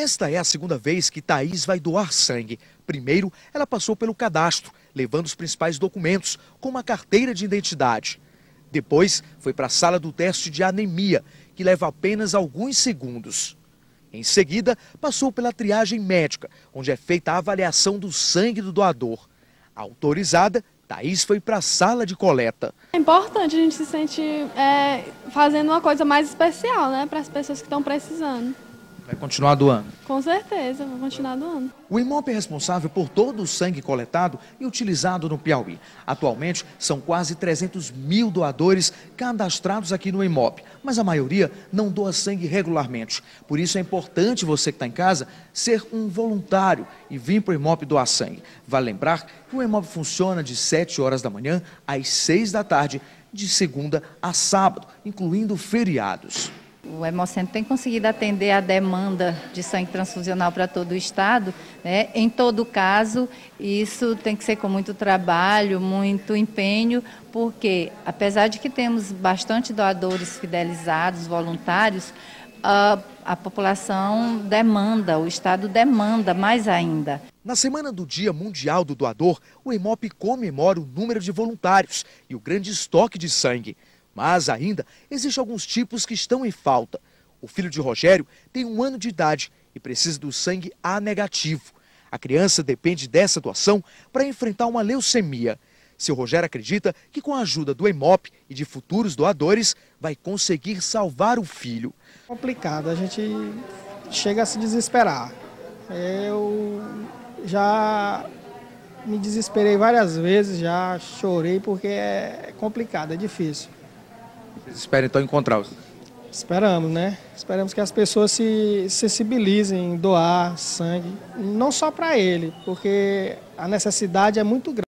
Esta é a segunda vez que Thaís vai doar sangue. Primeiro, ela passou pelo cadastro, levando os principais documentos, como a carteira de identidade. Depois, foi para a sala do teste de anemia, que leva apenas alguns segundos. Em seguida, passou pela triagem médica, onde é feita a avaliação do sangue do doador. Autorizada, Thaís foi para a sala de coleta. É importante, a gente se sente é, fazendo uma coisa mais especial né, para as pessoas que estão precisando. Vai continuar doando? Com certeza, vou continuar doando. O IMOP é responsável por todo o sangue coletado e utilizado no Piauí. Atualmente, são quase 300 mil doadores cadastrados aqui no IMOP, mas a maioria não doa sangue regularmente. Por isso é importante você que está em casa ser um voluntário e vir para o IMOP doar sangue. Vale lembrar que o IMOP funciona de 7 horas da manhã às 6 da tarde, de segunda a sábado, incluindo feriados o Hemocentro tem conseguido atender a demanda de sangue transfusional para todo o estado. Né? Em todo caso, isso tem que ser com muito trabalho, muito empenho, porque apesar de que temos bastante doadores fidelizados, voluntários, a, a população demanda, o estado demanda mais ainda. Na semana do Dia Mundial do Doador, o Hemop comemora o número de voluntários e o grande estoque de sangue. Mas ainda existem alguns tipos que estão em falta. O filho de Rogério tem um ano de idade e precisa do sangue A negativo. A criança depende dessa doação para enfrentar uma leucemia. Seu Rogério acredita que com a ajuda do EMOP e de futuros doadores, vai conseguir salvar o filho. É complicado, a gente chega a se desesperar. Eu já me desesperei várias vezes, já chorei porque é complicado, é difícil. Vocês esperam então encontrá-los? Esperamos, né? Esperamos que as pessoas se sensibilizem, doar sangue, não só para ele, porque a necessidade é muito grande.